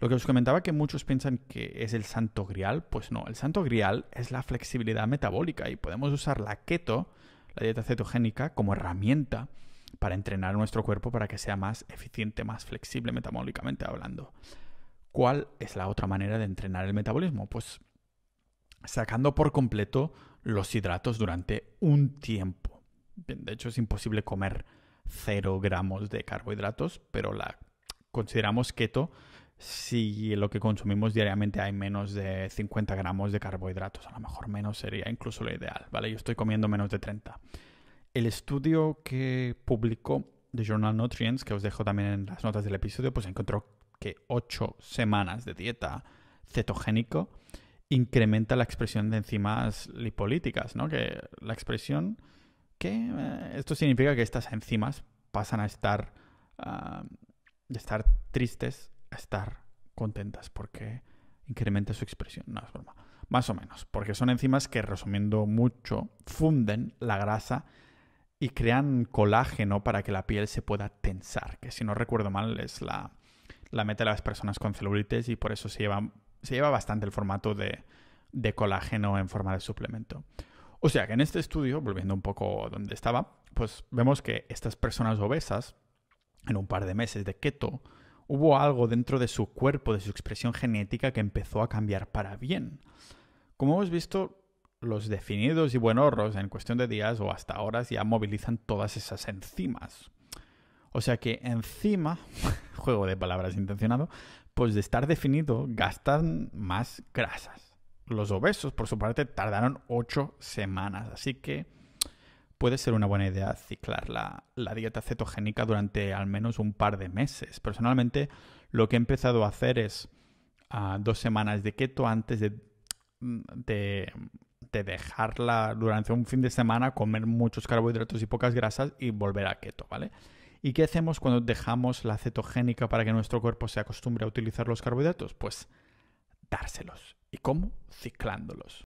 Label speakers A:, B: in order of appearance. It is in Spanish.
A: Lo que os comentaba que muchos piensan que es el santo grial, pues no, el santo grial es la flexibilidad metabólica y podemos usar la keto, la dieta cetogénica, como herramienta para entrenar nuestro cuerpo para que sea más eficiente, más flexible metabólicamente hablando. ¿Cuál es la otra manera de entrenar el metabolismo? Pues sacando por completo los hidratos durante un tiempo. De hecho, es imposible comer cero gramos de carbohidratos, pero la consideramos keto si lo que consumimos diariamente hay menos de 50 gramos de carbohidratos, a lo mejor menos sería incluso lo ideal, ¿vale? Yo estoy comiendo menos de 30. El estudio que publicó The Journal Nutrients, que os dejo también en las notas del episodio, pues encontró que 8 semanas de dieta cetogénico incrementa la expresión de enzimas lipolíticas, ¿no? Que la expresión que eh, esto significa que estas enzimas pasan a estar, ah, estar tristes estar contentas porque incrementa su expresión. No es Más o menos, porque son enzimas que, resumiendo mucho, funden la grasa y crean colágeno para que la piel se pueda tensar, que si no recuerdo mal es la, la meta de las personas con celulitis y por eso se lleva, se lleva bastante el formato de, de colágeno en forma de suplemento. O sea que en este estudio, volviendo un poco donde estaba, pues vemos que estas personas obesas, en un par de meses de keto, hubo algo dentro de su cuerpo, de su expresión genética, que empezó a cambiar para bien. Como hemos visto, los definidos y buenorros en cuestión de días o hasta horas ya movilizan todas esas enzimas. O sea que encima, juego de palabras intencionado, pues de estar definido gastan más grasas. Los obesos, por su parte, tardaron ocho semanas, así que puede ser una buena idea ciclar la, dieta cetogénica durante al menos un par de meses. Personalmente, lo que he empezado a hacer es a ah, dos semanas de keto antes mm, de, de, dejarla durante un fin de semana, comer muchos carbohidratos y pocas grasas y volver a keto, ¿vale? ¿Y qué hacemos cuando dejamos la cetogénica para que nuestro cuerpo se acostumbre a utilizar los carbohidratos? Pues dárselos. ¿Y cómo? Ciclándolos.